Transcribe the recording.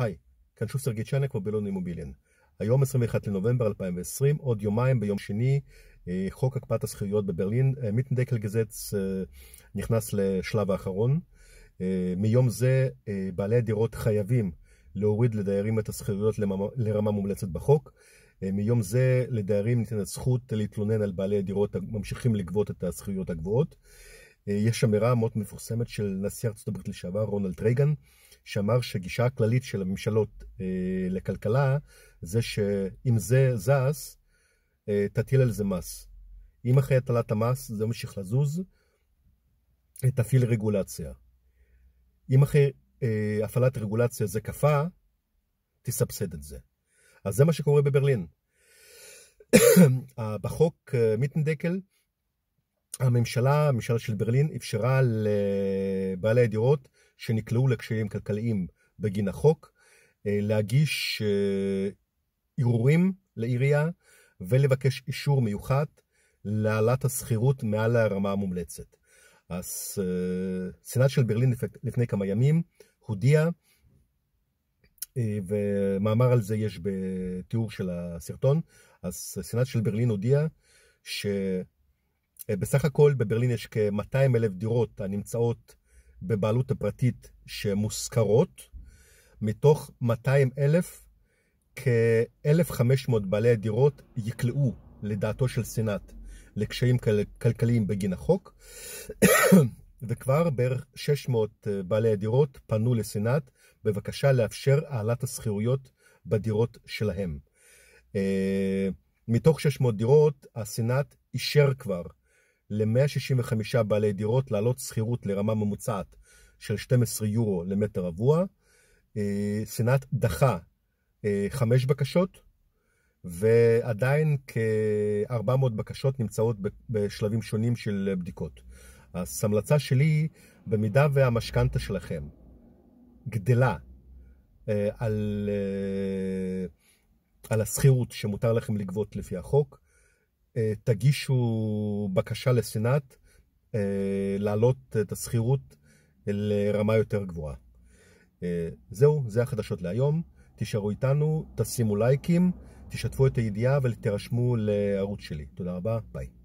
היי, כאן שוב סרגי צ'אנק ובילון אימובילין. היום 21 לנובמבר 2020, עוד יומיים ביום שני, אה, חוק הקפאת הזכויות בברלין, אה, מיטנדקל גזץ אה, נכנס לשלב האחרון. מיום זה בעלי הדירות חייבים להוריד לדיירים את הזכויות לרמה מומלצת בחוק. מיום זה לדיירים ניתנת זכות להתלונן על בעלי הדירות הממשיכים לגבות את הזכויות הגבוהות. אה, יש אמירה מאוד מפורסמת של נשיא ארצות הברית לשעבר רונלד רייגן, שאמר שהגישה הכללית של הממשלות אה, לכלכלה זה שאם זה זז, אה, תטיל על זה מס. אם אחרי הטלת המס זה ממשיך לזוז, תפעיל רגולציה. אם אחרי אה, הפעלת רגולציה זה קפא, תסבסד את זה. אז זה מה שקורה בברלין. בחוק מיטנדקל, הממשלה, הממשלה של ברלין, אפשרה לבעלי הדירות שנקלעו לקשיים כלכליים בגין החוק אה, להגיש אה, ערעורים לעירייה ולבקש אישור מיוחד להעלאת השכירות מעל הרמה המומלצת. אז אה, סנאט של ברלין לפני כמה ימים הודיע, ומאמר על זה יש בתיאור של הסרטון, אז סנאט של ברלין הודיע ש... אה, בסך הכל בברלין יש כ-200 אלף דירות הנמצאות בבעלות הפרטית שמושכרות, מתוך 200 אלף, כ-1,500 בעלי הדירות יקלעו, לדעתו של סנאט, לקשיים כל- כלכליים בגין החוק, וכבר בערך 600 אה, בעלי הדירות פנו לסנאט בבקשה לאפשר העלאת השכירויות בדירות שלהם. אה, מתוך 600 דירות, הסנאט אישר כבר ל-165 בעלי דירות לעלות שכירות לרמה ממוצעת של 12 יורו למטר רבוע. אה, סנאט דחה אה, חמש בקשות, ועדיין כ-400 בקשות נמצאות בשלבים שונים של בדיקות. אז המלצה שלי, במידה והמשכנתה שלכם גדלה אה, על, על השכירות שמותר לכם לגבות לפי החוק, אה, תגישו בקשה לסנאט אה, להעלות את השכירות לרמה יותר גבוהה. אה, זהו, זה החדשות להיום. תישארו איתנו, תשימו לייקים, תשתפו את הידיעה ותירשמו לערוץ שלי. תודה רבה, ביי.